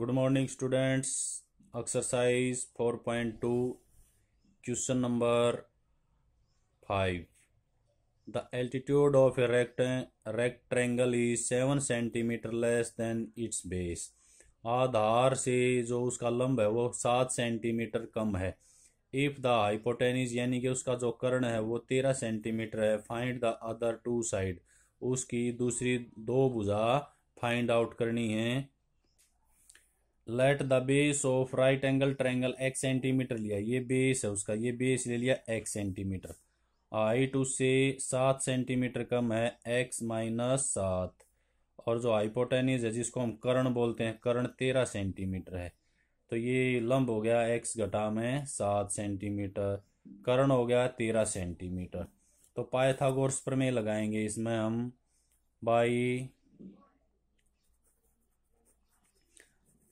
good morning students exercise four point two question number five the altitude of a rect rectangle is seven centimetre less than its base आधार से जो उसका लंब है वो सात सेंटीमीटर कम है इफ द हाइपोटेनिस यानी कि उसका जो कर्ण है वो तेरह सेंटीमीटर है find the other two side उसकी दूसरी दो भुजा फाइंड आउट करनी है let the base of right angle triangle x centimetre लिया ये बेस है उसका ये बेस ले लिया एक्स सेंटीमीटर हाइट उससे सात सेंटीमीटर कम है एक्स माइनस सात और जो हाइपोटेनिस है जिसको हम करण बोलते हैं करण तेरह सेंटीमीटर है तो ये लंब हो गया एक्स घटा में सात सेंटीमीटर करण हो गया तेरह सेंटीमीटर तो पायथागोरस प्रमेय लगाएंगे इसमें हम बाई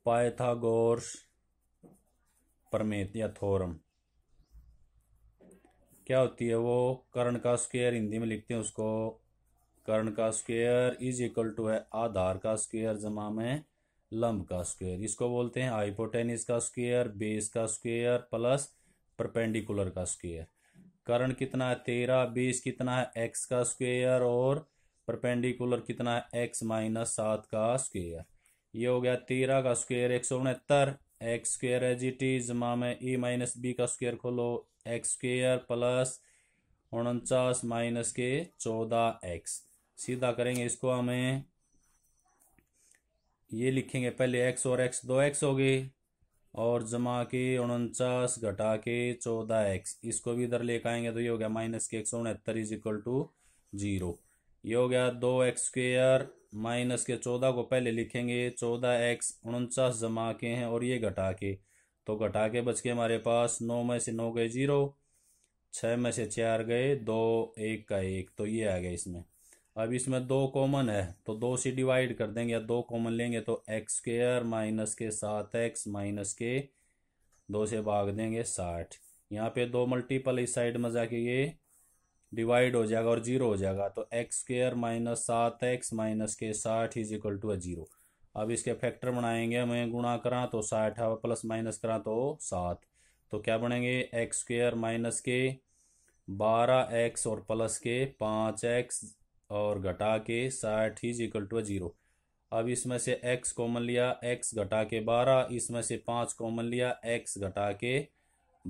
पायथागोरस परमेत या थोरम क्या होती है वो कर्ण का स्क्वेयर हिंदी में लिखते हैं उसको कर्ण का स्क्वेयर इज इक्वल टू है आधार का स्क्वेयर जमा में लंब का स्क्वेयर इसको बोलते हैं हाइपोटेनिस का स्क्वेयर बेस का स्क्वेयर प्लस परपेंडिकुलर का स्क्वेयर कर्ण कितना है तेरह बेस कितना है एक्स का स्क्वेयर और परपेंडिकुलर कितना है एक्स माइनस सात का स्क्वेयर ये हो गया तेरह का स्क्वेयर एक सौ उनहत्तर x square as it is जमा में ए माइनस बी का स्क्वेयर खोलो एक्स स्क्र प्लस उनचास माइनस के चौदह एक्स सीधा करेंगे इसको हमें ये लिखेंगे पहले एक्स और एक्स दो एक्स हो गए और जमा के उनचास घटा के चौदह एक्स इसको भी इधर लेकर आएंगे तो ये हो गया माइनस के एक सौ उनहत्तर इज इक्वल टू जीरो ये हो गया दो एक्स स्क्र माइनस के चौदह को पहले लिखेंगे चौदह एक्स उनचास जमा के हैं और ये घटा के तो घटा के बच के हमारे पास नौ में से नौ गए जीरो छः में से चार गए दो एक का एक तो ये आ गया इसमें अब इसमें दो कॉमन है तो दो से डिवाइड कर देंगे या दो कॉमन लेंगे तो एक्स स्क्र माइनस के सात एक्स माइनस के दो से भाग देंगे साठ यहाँ पे दो मल्टीपल इस साइड में जाके ये डिवाइड हो जाएगा और जीरो हो जाएगा तो एक्स स्क्र माइनस सात एक्स माइनस के साठ is equal to uh zero अब इसके फैक्टर बनाएंगे मैं गुणा करा तो साठ प्लस माइनस करा तो सात तो क्या बनेंगे एक्स स्क्र माइनस के बारह एक्स और प्लस के पाँच एक्स और घटा के साठ इज इक्वल टू जीरो अब इसमें से x कॉमन लिया x घटा के बारह इसमें से पाँच कॉमन लिया x घटा के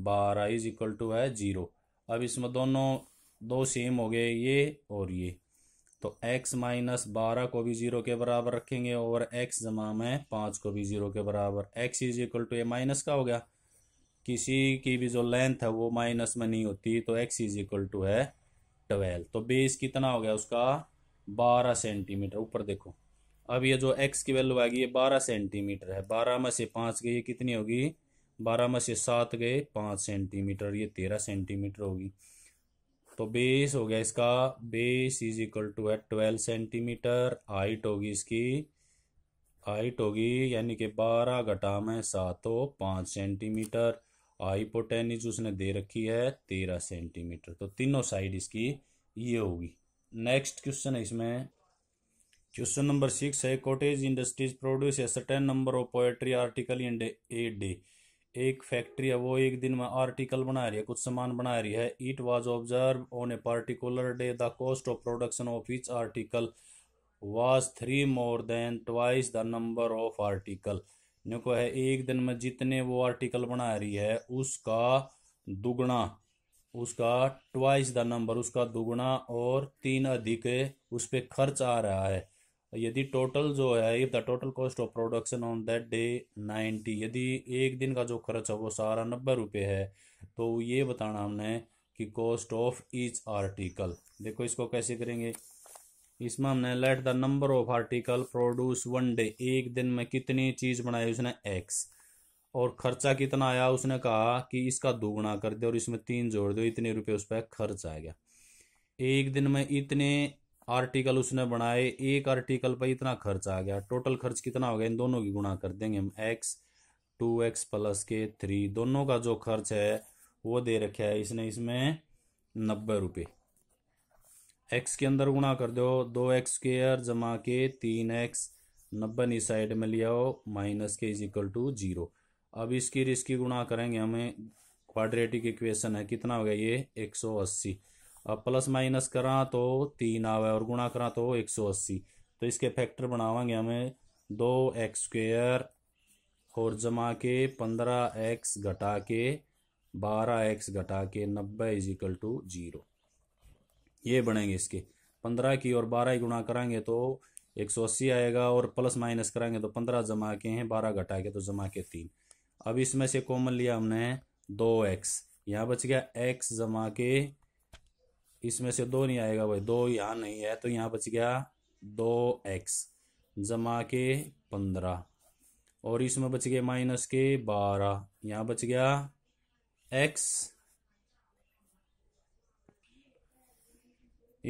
बारह इज इक्वल टू है जीरो अब इसमें दोनों दो सेम हो गए ये और ये तो x माइनस बारह को भी ज़ीरो के बराबर रखेंगे और x जमा में पाँच को भी ज़ीरो के बराबर x is equal to a minus का हो गया किसी की भी जो लेंथ है वो माइनस में नहीं होती तो x इज इक्वल टू है ट्वेल्व तो बेस कितना हो गया उसका बारह सेंटीमीटर ऊपर देखो अब ये जो x की वैल्यू आएगी ये बारह सेंटीमीटर है बारह में से पाँच गई ये कितनी होगी बारह में से सात गए पाँच सेंटीमीटर ये तेरह सेंटीमीटर होगी तो बेस हो गया इसका बेस इज इक्वल टू है ट्वेल्व सेंटीमीटर हाइट होगी इसकी हाइट होगी यानी कि बारह घटा में सात हो पाँच सेंटीमीटर पोटेनिज उसने दे रखी है तेरह सेंटीमीटर तो तीनों साइड इसकी ये होगी नेक्स्ट क्वेश्चन है इसमें क्वेश्चन नंबर सिक्स है cottage industries produce a certain number of pottery article in a day एक फैक्ट्री है वो एक दिन में आर्टिकल बना रही है कुछ सामान बना रही है it was observe on a particular day the cost of production of each article was three more than twice the number of article देखो है एक दिन में जितने वो आर्टिकल बना रही है उसका दुगना उसका ट्वाइस द नंबर उसका दुगना और तीन अधिक उस पर खर्च आ रहा है यदि टोटल जो है if the total cost of production on that day ninety यदि एक दिन का जो खर्च है वो सारा नब्बे रुपये है तो ये बताना हमने कि कॉस्ट ऑफ ईच आर्टिकल देखो इसको कैसे करेंगे इसमें हमने let the number of article produce one day एक दिन में कितनी चीज़ बनाई उसने एक्स और खर्चा कितना आया उसने कहा कि इसका दोगुना कर दे और इसमें तीन जोड़ दो इतने रुपये उस पर खर्च आ गया एक दिन में इतने आर्टिकल उसने बनाए एक आर्टिकल पर इतना खर्च आ गया टोटल खर्च कितना हो गया इन दोनों की गुणा कर देंगे हम एक्स टू एक्स प्लस के थ्री दोनों का जो खर्च है वो दे रखा है इसने इसमें नब्बे रुपये एक्स के अंदर गुणा कर दो दो एक्स स्क्र जमा के तीन एक्स नब्बे नी साइड में लिया हो माइनस के इज इक्वल टू जीरो अब इसकी रिस्क गुणा करेंगे हमें क्वाड्रेटिक इक्वेशन है कितना हो गया ये एक सौ अस्सी अब प्लस माइनस करा तो तीन आवे और गुणा करा तो एक सौ अस्सी तो इसके फैक्टर बनावांगे हमें दो एक्स स्क्वेयर और जमा के पंद्रह एक्स घटा के बारह एक्स घटा के नब्बे इज इक्वल टू जीरो ये बनेंगे इसके पंद्रह की और बारह ही गुणा कराएंगे तो एक सौ अस्सी आएगा और प्लस माइनस करेंगे तो पंद्रह जमा के हैं बारह घटा के तो जमा के तीन अब इसमें से कॉमन लिया हमने दो एक्स यहाँ बच गया एक्स जमा के इसमें से दो नहीं आएगा भाई दो यहाँ नहीं है तो यहाँ बच गया दो एक्स जमा के पंद्रह और इसमें बच गए माइनस के बारह यहाँ बच गया एक्स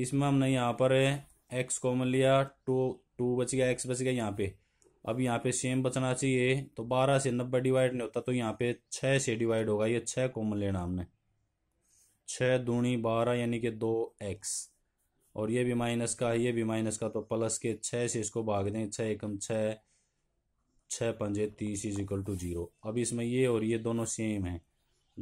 इसमें हमने यहाँ पर एक्स कॉमन लिया टू टू बच गया एक्स बच गया यहाँ पे अब यहाँ पे सेम बचना चाहिए तो बारह से नब्बे डिवाइड नहीं होता तो यहाँ पे छः से डिवाइड होगा ये छः कॉमन लेना हमने छः दूनी बारह यानी कि दो एक्स और ये भी माइनस का है ये भी माइनस का तो प्लस के छः से इसको भाग दें छः एकम छः छः पंजे तीस इज इक्वल टू जीरो अब इसमें ये और ये दोनों सेम हैं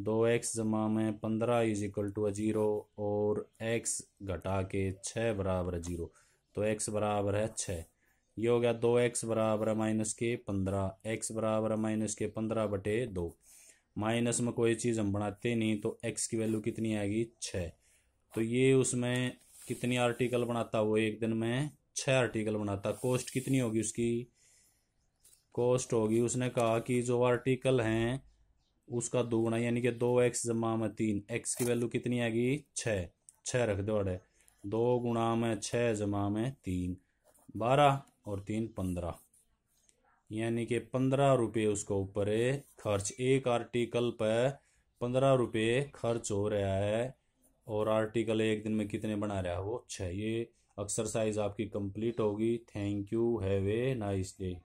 दो एक्स जमा में पंद्रह इज इक्वल टू जीरो और एक्स घटा के छः बराबर है जीरो तो एक्स बराबर है छः ये हो गया दो एक्स बराबर है माइनस के पंद्रह एक्स बराबर है माइनस के पंद्रह बटे दो माइनस में कोई चीज़ हम बनाते नहीं तो एक्स की वैल्यू कितनी आएगी छः तो ये उसमें कितनी आर्टिकल बनाता वो एक दिन में छः आर्टिकल बनाता कॉस्ट कितनी होगी उसकी कॉस्ट होगी उसने कहा कि जो आर्टिकल हैं उसका दोगुना यानी कि दो एक्स जमा में तीन एक्स की वैल्यू कितनी आएगी छः छः रख दो अड़े दो गुणा में छः जमा में तीन बारह और तीन पंद्रह यानी कि पंद्रह रुपये उसका ऊपर खर्च एक आर्टिकल पर पंद्रह रुपये खर्च हो रहा है और आर्टिकल एक दिन में कितने बना रहा है वो छः ये एक्सरसाइज आपकी कंप्लीट होगी thank you have a nice day